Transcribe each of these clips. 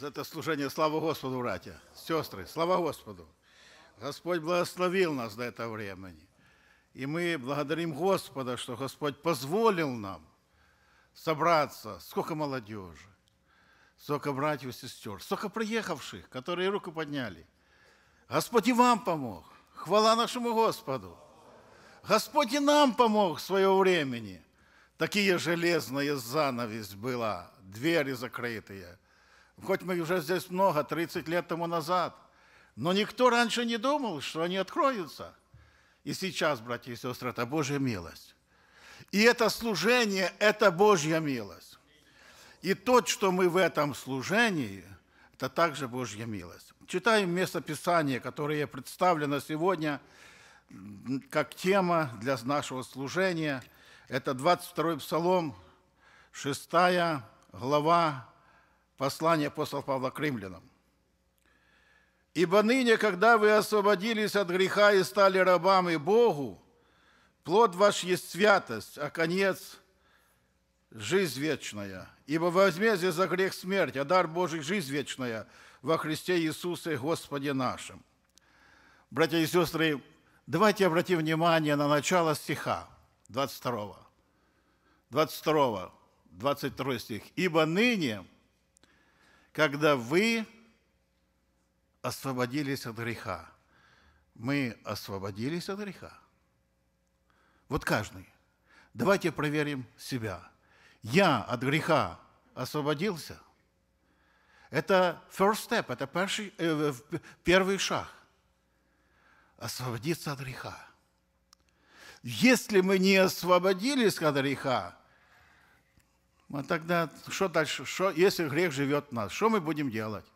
за это служение. Слава Господу, братья, сестры, слава Господу. Господь благословил нас до этого времени. И мы благодарим Господа, что Господь позволил нам собраться. Сколько молодежи, сколько братьев и сестер, сколько приехавших, которые руку подняли. Господь и вам помог. Хвала нашему Господу. Господь и нам помог в свое времени. Такие железные занавесь была, двери закрытые – хоть мы уже здесь много, 30 лет тому назад, но никто раньше не думал, что они откроются. И сейчас, братья и сестры, это Божья милость. И это служение – это Божья милость. И то, что мы в этом служении, это также Божья милость. Читаем место Писания, которое представлено сегодня как тема для нашего служения. Это 22-й Псалом, 6 глава, Послание апостола Павла к римлянам. «Ибо ныне, когда вы освободились от греха и стали рабами Богу, плод ваш есть святость, а конец – жизнь вечная. Ибо возмездие за грех смерть, а дар Божий – жизнь вечная во Христе Иисусе Господе нашим». Братья и сестры, давайте обратим внимание на начало стиха 22. 22, 22 стих. «Ибо ныне – когда вы освободились от греха. Мы освободились от греха. Вот каждый. Давайте проверим себя. Я от греха освободился. Это first step, это первый, э, первый шаг. Освободиться от греха. Если мы не освободились от греха, а тогда что дальше? Что, если грех живет в нас, что мы будем делать?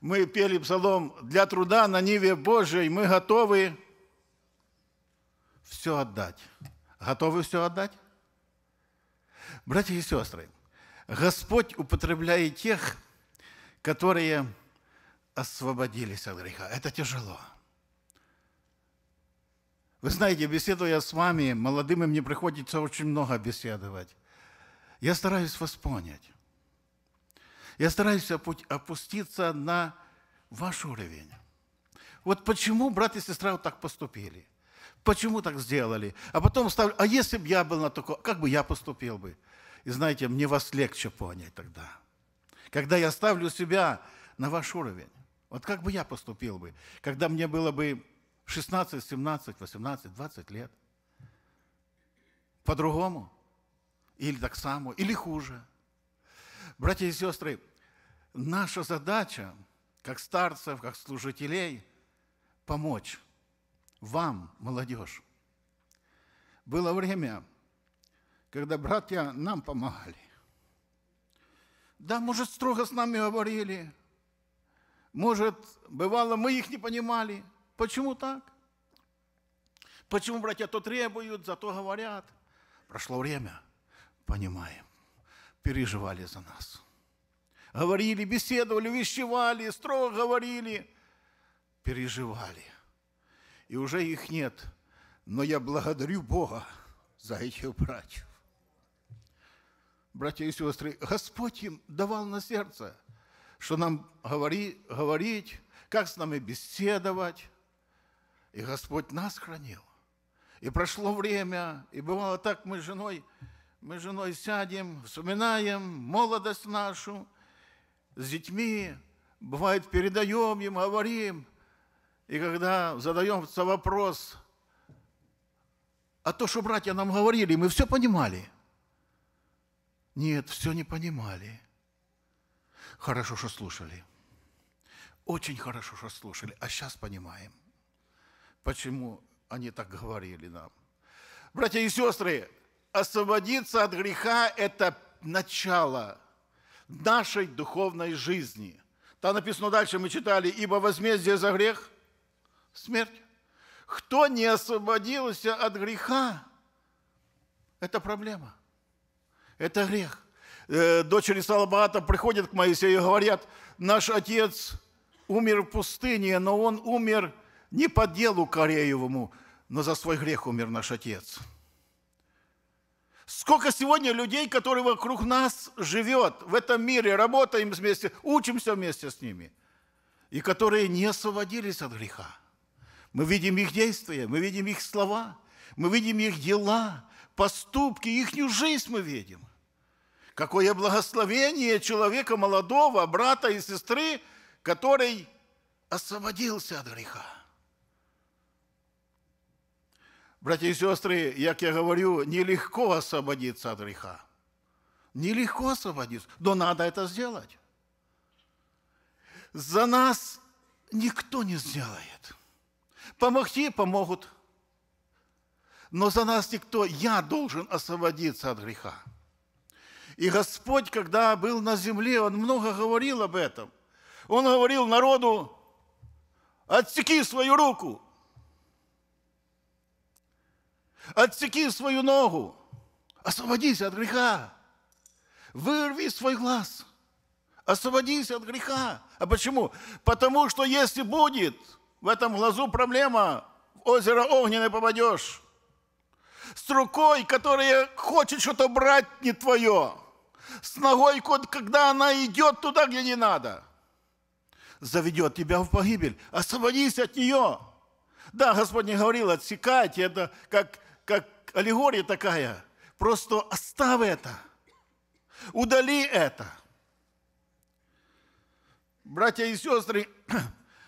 Мы пели псалом «Для труда на ниве Божией мы готовы все отдать». Готовы все отдать? Братья и сестры, Господь употребляет тех, которые освободились от греха. Это тяжело. Вы знаете, беседуя с вами, молодыми мне приходится очень много беседовать. Я стараюсь вас понять. Я стараюсь опуститься на ваш уровень. Вот почему брат и сестра вот так поступили? Почему так сделали? А потом ставлю, а если бы я был на таком, как бы я поступил бы? И знаете, мне вас легче понять тогда. Когда я ставлю себя на ваш уровень, вот как бы я поступил бы, когда мне было бы 16, 17, 18, 20 лет. По-другому. Или так само, или хуже. Братья и сестры, наша задача, как старцев, как служителей, помочь вам, молодежь. Было время, когда братья нам помогали. Да, может, строго с нами говорили, может, бывало, мы их не понимали – Почему так? Почему братья то требуют, зато говорят? Прошло время, понимаем, переживали за нас. Говорили, беседовали, вещевали, строго говорили, переживали. И уже их нет. Но я благодарю Бога за этих братьев. Братья и сестры, Господь им давал на сердце, что нам говори, говорить, как с нами беседовать, и Господь нас хранил. И прошло время, и бывало так, мы с женой, мы с женой сядем, вспоминаем молодость нашу с детьми, бывает, передаем им, говорим, и когда задаемся вопрос, а то, что братья нам говорили, мы все понимали. Нет, все не понимали. Хорошо, что слушали. Очень хорошо, что слушали, а сейчас понимаем почему они так говорили нам. Братья и сестры, освободиться от греха – это начало нашей духовной жизни. Там написано дальше, мы читали, «Ибо возмездие за грех – смерть». Кто не освободился от греха, это проблема. Это грех. Э, дочери Салабаата приходят к Моисею и говорят, наш отец умер в пустыне, но он умер – не по делу Кореевому, но за свой грех умер наш Отец. Сколько сегодня людей, которые вокруг нас живет в этом мире, работаем вместе, учимся вместе с ними, и которые не освободились от греха. Мы видим их действия, мы видим их слова, мы видим их дела, поступки, их жизнь мы видим. Какое благословение человека молодого, брата и сестры, который освободился от греха. Братья и сестры, як я говорю, нелегко освободиться от греха. Нелегко освободиться, но надо это сделать. За нас никто не сделает. Помогти помогут, но за нас никто, я должен освободиться от греха. И Господь, когда был на земле, Он много говорил об этом. Он говорил народу, отсеки свою руку, Отсеки свою ногу. Освободись от греха. Вырви свой глаз. Освободись от греха. А почему? Потому что если будет в этом глазу проблема, в озеро огненное попадешь. С рукой, которая хочет что-то брать не твое. С ногой, когда она идет туда, где не надо. Заведет тебя в погибель. Освободись от нее. Да, Господь не говорил отсекать, это как как аллегория такая. Просто оставь это. Удали это. Братья и сестры,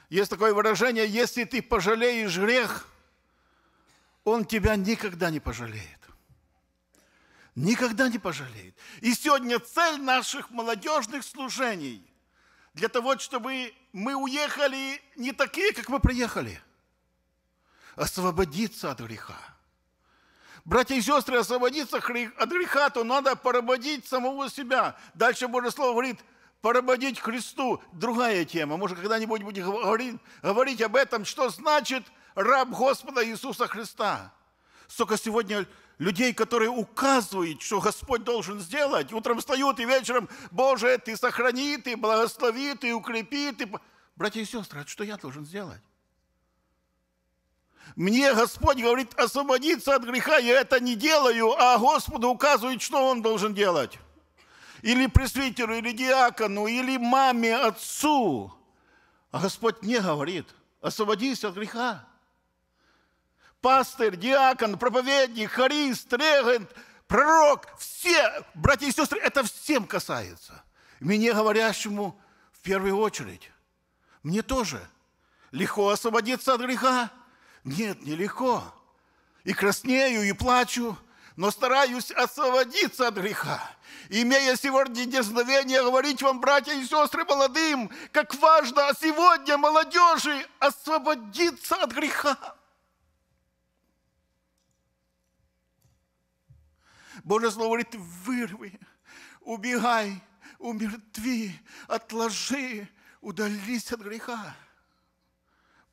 есть такое выражение, если ты пожалеешь грех, он тебя никогда не пожалеет. Никогда не пожалеет. И сегодня цель наших молодежных служений для того, чтобы мы уехали не такие, как мы приехали, освободиться от греха – Братья и сестры, освободиться от греха, то надо поработить самого себя. Дальше Божье Слово говорит, поработить Христу. Другая тема. Может, когда-нибудь будем говорить, говорить об этом, что значит раб Господа Иисуса Христа. Столько сегодня людей, которые указывают, что Господь должен сделать. Утром встают и вечером, Боже, Ты сохрани, Ты благослови, Ты укрепи, Ты... Братья и сестры, а что я должен сделать? Мне Господь говорит освободиться от греха, я это не делаю, а Господу указывает, что он должен делать. Или пресвитеру, или диакону, или маме, отцу. А Господь не говорит, освободись от греха. Пастырь, диакон, проповедник, харист, регент, пророк, все, братья и сестры, это всем касается. Мне говорящему в первую очередь. Мне тоже легко освободиться от греха. Нет, нелегко. И краснею, и плачу, но стараюсь освободиться от греха, имея сегодня дерзновение говорить вам, братья и сестры молодым, как важно сегодня молодежи освободиться от греха. Божье Слово говорит, вырви, убегай, умертви, отложи, удались от греха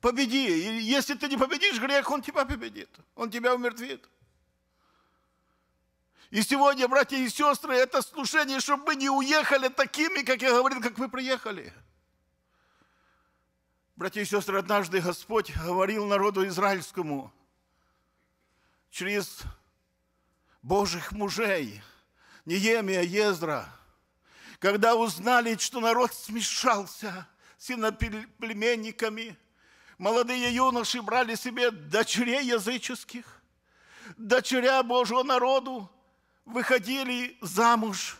победи. И если ты не победишь грех, он тебя победит. Он тебя умертвит. И сегодня, братья и сестры, это слушание, чтобы мы не уехали такими, как я говорил, как вы приехали. Братья и сестры, однажды Господь говорил народу израильскому через Божьих мужей, Неемия, Ездра, когда узнали, что народ смешался с иноплеменниками – молодые юноши брали себе дочерей языческих, дочеря Божьего народу, выходили замуж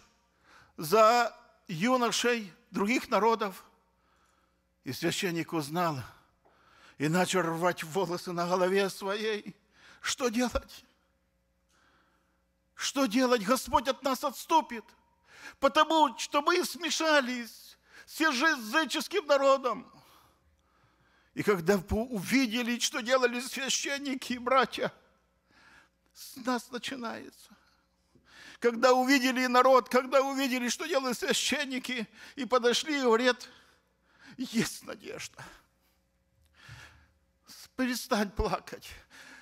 за юношей других народов. И священник узнал, и начал рвать волосы на голове своей. Что делать? Что делать? Господь от нас отступит, потому что мы смешались с языческим народом. И когда увидели, что делали священники и братья, с нас начинается. Когда увидели народ, когда увидели, что делали священники, и подошли и говорят, есть надежда. Перестань плакать.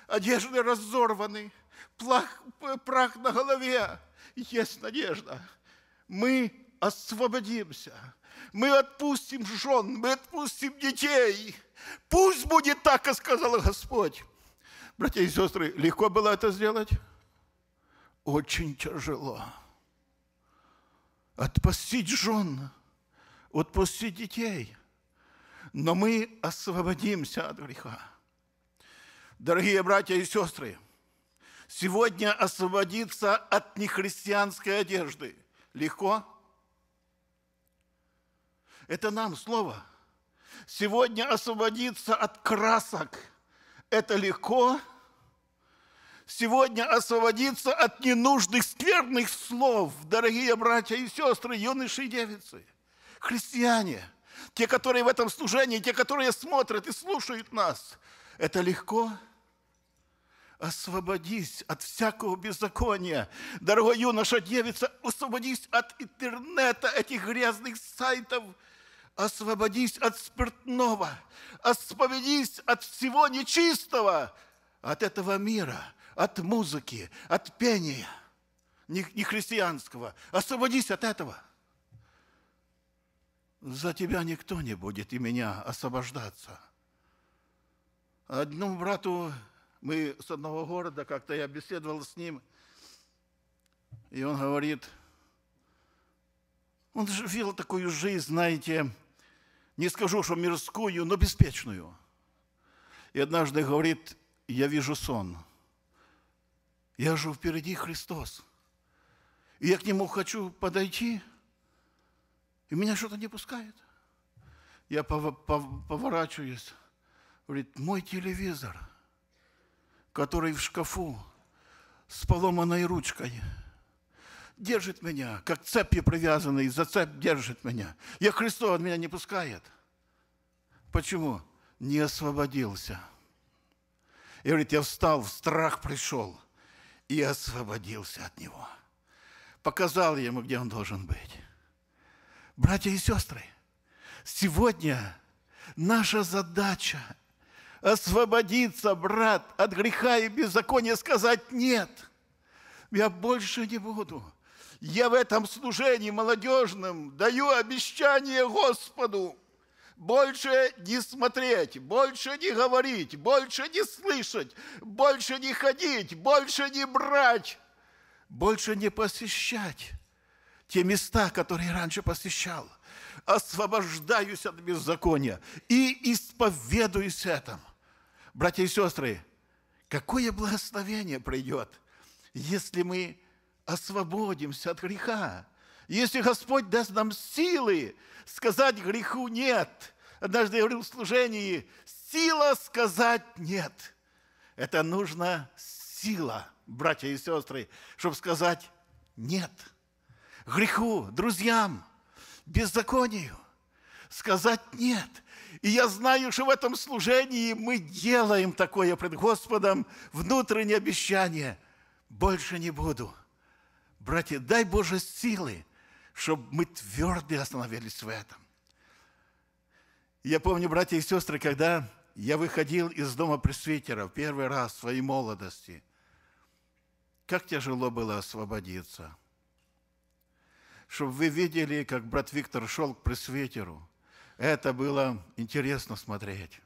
Одежды разорваны, плах, прах на голове. Есть надежда. Мы освободимся мы отпустим жен, мы отпустим детей. Пусть будет так, как сказал Господь. Братья и сестры, легко было это сделать? Очень тяжело. Отпустить жен, отпустить детей. Но мы освободимся от греха. Дорогие братья и сестры, сегодня освободиться от нехристианской одежды легко? Это нам слово. Сегодня освободиться от красок – это легко. Сегодня освободиться от ненужных скверных слов, дорогие братья и сестры, юноши и девицы, христиане, те, которые в этом служении, те, которые смотрят и слушают нас, это легко – освободись от всякого беззакония. Дорогой юноша, девица, освободись от интернета, этих грязных сайтов. Освободись от спиртного. Освободись от всего нечистого, от этого мира, от музыки, от пения, не, христианского. Освободись от этого. За тебя никто не будет и меня освобождаться. Одному брату мы с одного города, как-то я беседовал с ним, и он говорит, он жил такую жизнь, знаете, не скажу, что мирскую, но беспечную. И однажды говорит, я вижу сон. Я же впереди Христос. И я к нему хочу подойти, и меня что-то не пускает. Я поворачиваюсь, говорит, мой телевизор – который в шкафу с поломанной ручкой держит меня, как цепью привязанный, за цепь держит меня. Я Христос от меня не пускает. Почему? Не освободился. И говорит, я встал, в страх пришел и освободился от него. Показал ему, где он должен быть. Братья и сестры, сегодня наша задача – освободиться, брат, от греха и беззакония, сказать «нет». Я больше не буду. Я в этом служении молодежным даю обещание Господу больше не смотреть, больше не говорить, больше не слышать, больше не ходить, больше не брать, больше не посещать те места, которые раньше посещал. Освобождаюсь от беззакония и исповедуюсь этому. Братья и сестры, какое благословение придет, если мы освободимся от греха, если Господь даст нам силы сказать греху «нет». Однажды я говорил в служении, сила сказать «нет». Это нужна сила, братья и сестры, чтобы сказать «нет» греху, друзьям, беззаконию – сказать «нет». И я знаю, что в этом служении мы делаем такое пред Господом внутреннее обещание. Больше не буду. Братья, дай Боже силы, чтобы мы твердо остановились в этом. Я помню, братья и сестры, когда я выходил из дома пресвитера в первый раз в своей молодости, как тяжело было освободиться. Чтобы вы видели, как брат Виктор шел к пресвитеру – это было интересно смотреть.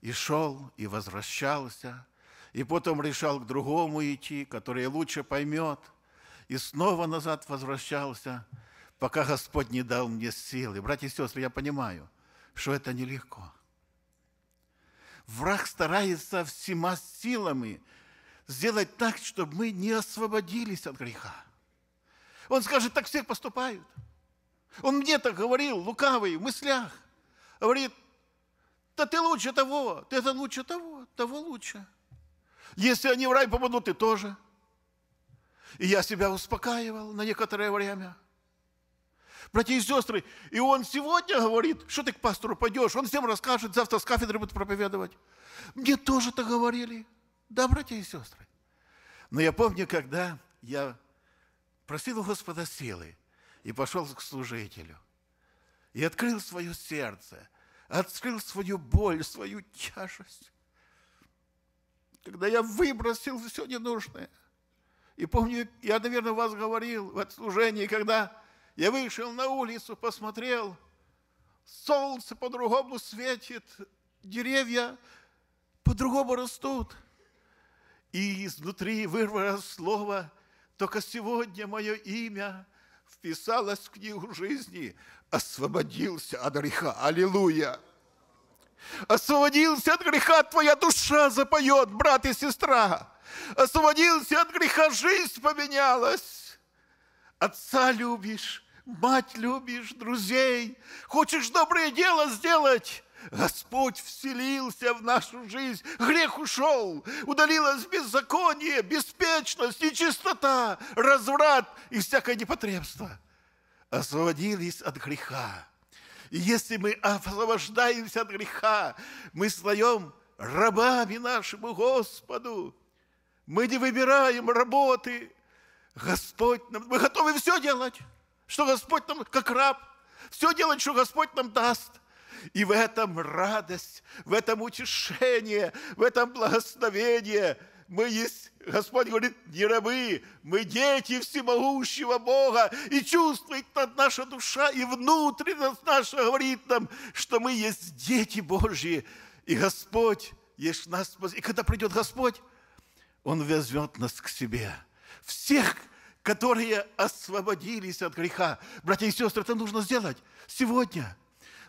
И шел, и возвращался, и потом решал к другому идти, который лучше поймет, и снова назад возвращался, пока Господь не дал мне силы. Братья и сестры, я понимаю, что это нелегко. Враг старается всема силами сделать так, чтобы мы не освободились от греха. Он скажет, так все поступают – он мне так говорил, лукавый, в мыслях. Говорит, да ты лучше того, ты это лучше того, того лучше. Если они в рай попадут, ты тоже. И я себя успокаивал на некоторое время. Братья и сестры, и он сегодня говорит, что ты к пастору пойдешь, он всем расскажет, завтра с кафедры будет проповедовать. Мне тоже-то говорили. Да, братья и сестры. Но я помню, когда я просил у Господа силы, и пошел к служителю. И открыл свое сердце, открыл свою боль, свою тяжесть. Когда я выбросил все ненужное. И помню, я, наверное, вас говорил в отслужении, когда я вышел на улицу, посмотрел, солнце по-другому светит, деревья по-другому растут. И изнутри вырвалось слово, только сегодня мое имя Вписалась в книгу жизни, освободился от греха. Аллилуйя! Освободился от греха, твоя душа запоет, брат и сестра. Освободился от греха, жизнь поменялась. Отца любишь, мать любишь, друзей. Хочешь доброе дело сделать, Господь вселился в нашу жизнь, грех ушел, удалилось беззаконие, беспечность, нечистота, разврат и всякое непотребство. Освободились от греха. И если мы освобождаемся от греха, мы слоем рабами нашему Господу. Мы не выбираем работы. Господь нам... Мы готовы все делать, что Господь нам, как раб, все делать, что Господь нам даст – и в этом радость, в этом утешение, в этом благословение. Мы есть, Господь говорит, не рабы, мы дети всемогущего Бога. И чувствует наша душа, и внутренность наша говорит нам, что мы есть дети Божьи. И Господь есть нас. И когда придет Господь, Он возьмет нас к себе. Всех, которые освободились от греха. Братья и сестры, это нужно сделать сегодня –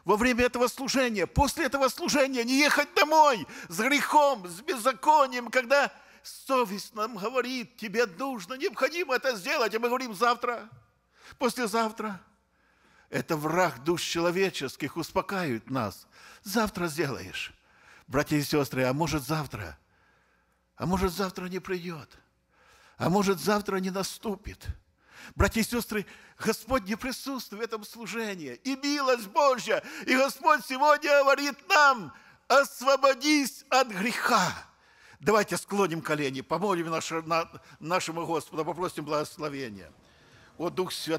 во время этого служения, после этого служения, не ехать домой с грехом, с беззаконием, когда совесть нам говорит, тебе нужно, необходимо это сделать, а мы говорим завтра, послезавтра. Это враг душ человеческих, успокаивает нас. Завтра сделаешь, братья и сестры, а может завтра, а может завтра не придет, а может завтра не наступит – Братья и сестры, Господь не присутствует в этом служении. И милость Божья. И Господь сегодня говорит нам, освободись от греха. Давайте склоним колени, помолим нашему Господу, попросим благословения. О Дух Святой,